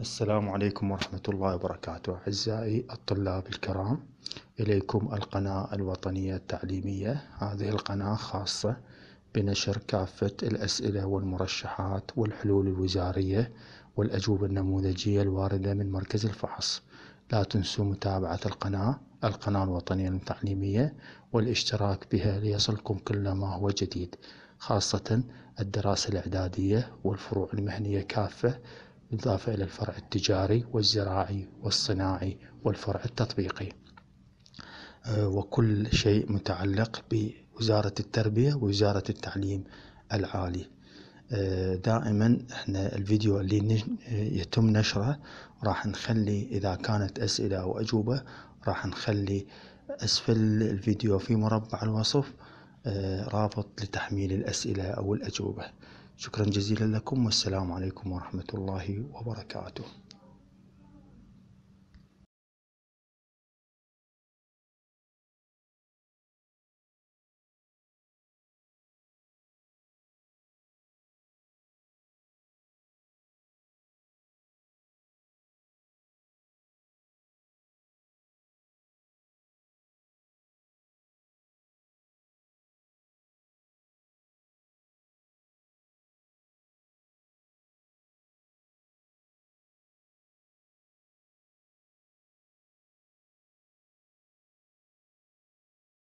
السلام عليكم ورحمة الله وبركاته أعزائي الطلاب الكرام إليكم القناة الوطنية التعليمية هذه القناة خاصة بنشر كافة الأسئلة والمرشحات والحلول الوزارية والأجوبة النموذجية الواردة من مركز الفحص لا تنسوا متابعة القناة القناة الوطنية التعليمية والاشتراك بها ليصلكم كل ما هو جديد خاصة الدراسة الإعدادية والفروع المهنية كافة إضافة إلى الفرع التجاري والزراعي والصناعي والفرع التطبيقي آه، وكل شيء متعلق بوزارة التربية ووزارة التعليم العالي آه، دائما احنا الفيديو اللي آه، يتم نشره راح نخلي اذا كانت اسئله او اجوبه راح نخلي اسفل الفيديو في مربع الوصف رابط لتحميل الاسئله او الاجوبه شكرا جزيلا لكم والسلام عليكم ورحمة الله وبركاته